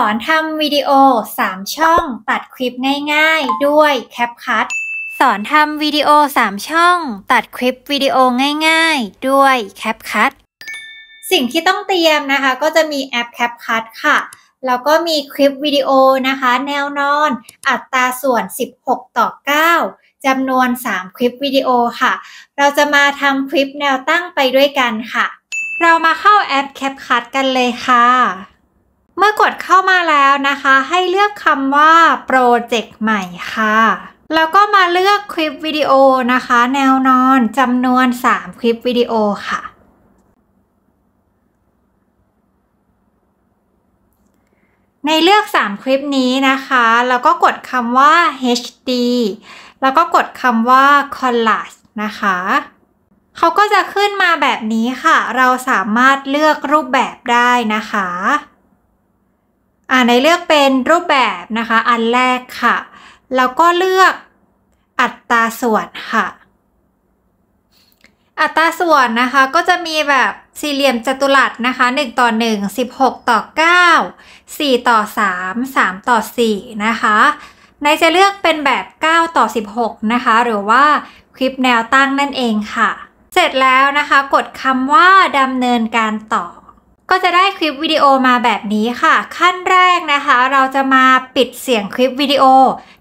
สอนทำวิดีโอ 3 ช่องตัดคลิปง่ายๆ ด้วย CapCut สอนทำวิดีโอ 3 ช่องตัดคลิปวิดีโอง่ายๆ ด้วย CapCut สิ่งที่ต้องเตรียมนะคะ ก็จะมีแอป CapCut ค่ะ แล้วก็มีคลิปวิดีโอนะคะแนวนอน อัตราส่วน 16 ต่อ 9จำนวน 3 คลิปวิดีโอค่ะ เราจะมาทำคลิปแนวตั้งไปด้วยกันค่ะ เรามาเข้าแอป CapCut กันเลยค่ะเมื่อกดเข้ามาแล้วนะคะให้เลือกคำว่าโปรเจกต์ใหม่ค่ะแล้วก็มาเลือกคลิปวิดีโอนะคะแนวนอนจำนวน3คลิปวิดีโอค่ะ ในเลือก3คลิปนี้นะคะแล้วก็กดคำว่า HD แล้วก็กดคำว่า Collage นะคะเขาก็จะขึ้นมาแบบนี้ค่ะ เราสามารถเลือกรูปแบบได้นะคะ่าในเลือกเป็นรูปแบบนะคะอันแรกค่ะแล้วก็เลือกอัตราส่วนค่ะ อัตราส่วนนะคะ ก็จะมีแบบสี่เหลี่ยมจัตุรัสนะคะ1ต่อ1 16ต่อ9 4ต่อ3 3ต่อ4นะคะในจะเลือกเป็นแบบ9ต่อ16นะคะหรือว่าคลิปแนวตั้งนั่นเองค่ะ เสร็จแล้วนะคะ กดคำว่าดำเนินการต่อก็จะได้คลิปวิดีโอมาแบบนี้ค่ะ ขั้นแรกนะคะ เราจะมาปิดเสียงคลิปวิดีโอ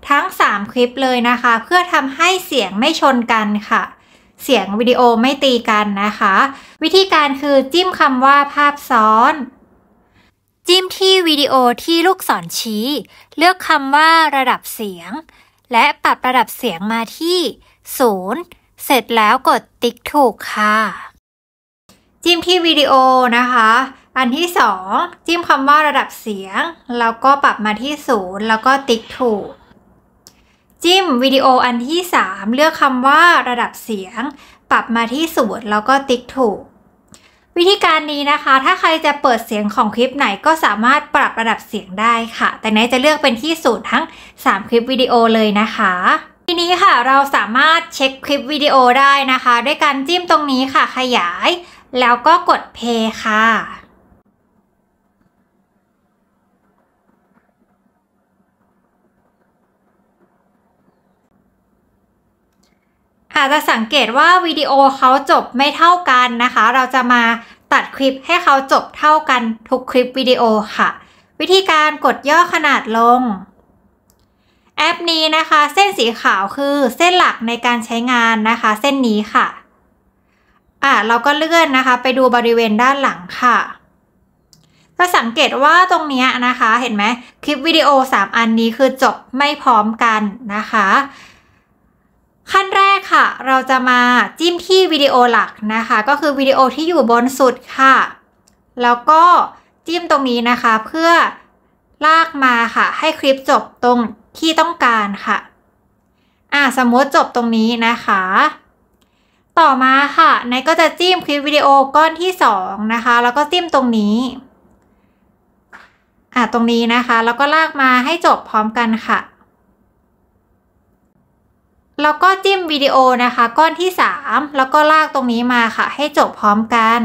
ทั้ง 3 คลิปเลยนะคะ เพื่อทำให้เสียงไม่ชนกันค่ะ เสียงวิดีโอไม่ตีกันนะคะ วิธีการคือจิ้มคำว่าภาพซ้อน จิ้มที่วิดีโอที่ลูกศรชี้เลือกคำว่าระดับเสียง และปรับระดับเสียงมาที่ 0 เสร็จแล้วกดติ๊กถูกค่ะ จิ้มที่วิดีโอนะคะอันที่ 2 จิ้มคำว่าระดับเสียง แล้วก็ปรับมาที่0แล้วก็ติ๊กถูกจิ้มวิดีโออันที่ 3 เลือกคำว่าระดับเสียง ปรับมาที่ศูนย์แล้วก็ติ๊กถูกวิธีการนี้นะคะ ถ้าใครจะเปิดเสียงของคลิปไหนก็สามารถปรับระดับเสียงได้ค่ะ แต่ไหนจะเลือกเป็นที่ศูนย์ทั้ง3 คลิปวิดีโอเลยนะคะ ทีนี้ค่ะเราสามารถเช็คคลิปวิดีโอได้นะคะ ด้วยการจิ้มตรงนี้ค่ะขยาย แล้วก็กดเพย์ค่ะจะสังเกตว่าวิดีโอเขาจบไม่เท่ากันนะคะ เราจะมาตัดคลิปให้เขาจบเท่ากัน ทุกคลิปวิดีโอค่ะ วิธีการกดย่อขนาดลง แอปนี้นะคะเส้นสีขาวคือเส้นหลักในการใช้งานนะคะเส้นนี้ค่ะอ่ะเราก็เลื่อนนะคะ ไปดูบริเวณด้านหลังค่ะจะสังเกตว่าตรงนี้นะคะ เห็นไหมคลิปวิดีโอ 3 อันนี้คือจบไม่พร้อมกันนะคะขั้นแรกค่ะเราจะมาจิ้มที่วิดีโอหลักนะคะ ก็คือวิดีโอที่อยู่บนสุดค่ะ แล้วก็จิ้มตรงนี้นะคะ เพื่อลากมาค่ะให้คลิปจบตรงที่ต้องการค่ะอ่าสมมติจบตรงนี้นะคะ ต่อมาค่ะนายก็จะจิ้มคลิปวิดีโอก้อนที่2นะคะแล้วก็จิ้มตรงนี้อ่าตรงนี้นะคะแล้วก็ลากมาให้จบพร้อมกันค่ะแล้วก็จิ้มวิดีโอนะคะ ก้อนที่ 3 แล้วก็ลากตรงนี้มาค่ะ ให้จบพร้อมกัน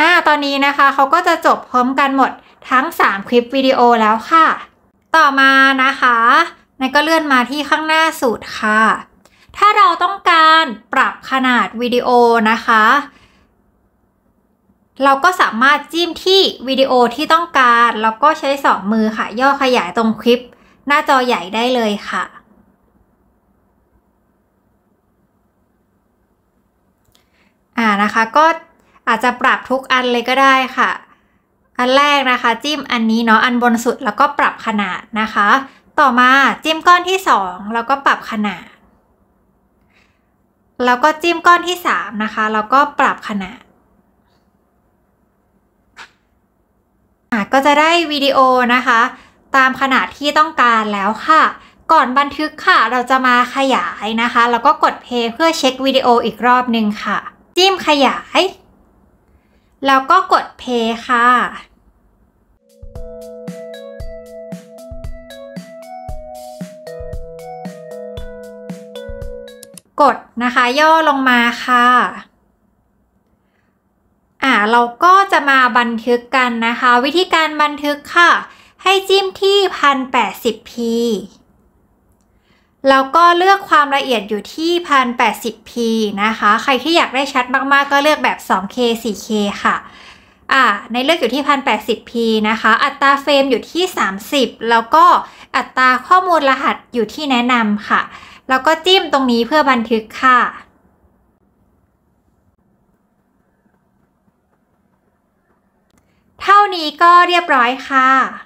อ่าตอนนี้นะคะเขาก็จะจบพร้อมกันหมดทั้ง 3 คลิปวิดีโอแล้วค่ะ ต่อมานะคะนายก็เลื่อนมาที่ข้างหน้าสุดค่ะ ถ้าเราต้องการปรับขนาดวิดีโอนะคะ เราก็สามารถจิ้มที่วิดีโอที่ต้องการแล้วก็ใช้ 2 มือค่ะย่อขยายตรงคลิปหน้าจอใหญ่ได้เลยค่ะ อ่านะคะก็อาจจะปรับทุกอันเลยก็ได้ค่ะ อันแรกนะคะ จิ้มอันนี้เนาะอันบนสุดแล้วก็ปรับขนาดนะคะ ต่อมาจิ้มก้อนที่สองแล้วก็ปรับขนาด แล้วก็จิ้มก้อนที่สามนะคะ แล้วก็ปรับขนาดก็จะได้วิดีโอนะคะตามขนาดที่ต้องการแล้วค่ะ ก่อนบันทึกค่ะ เราจะมาขยายนะคะ แล้วก็กดเพย์เพื่อเช็ควิดีโออีกรอบหนึ่งค่ะ จิ้มขยาย แล้วก็กดเพย์ค่ะ กดนะคะ ย่อลงมาค่ะ อ่า เราก็จะมาบันทึกกันนะคะ วิธีการบันทึกค่ะให้จิ้มที่1ิ8 0 p แล้วก็เลือกความละเอียดอยู่ที่1ิ8 0 p นะคะ ใครที่อยากได้ชัดมากๆ ก็เลือกแบบ 2K 4K ค่ะ อ่า ในเลือกอยู่ที่1ิ8 0 p นะคะ อัตราเฟรมอยู่ที่ 30 แล้วก็อัตราข้อมูลรหัสอยู่ที่แนะนำค่ะ แล้วก็จิ้มตรงนี้เพื่อบันทึกค่ะ เท่านี้ก็เรียบร้อยค่ะ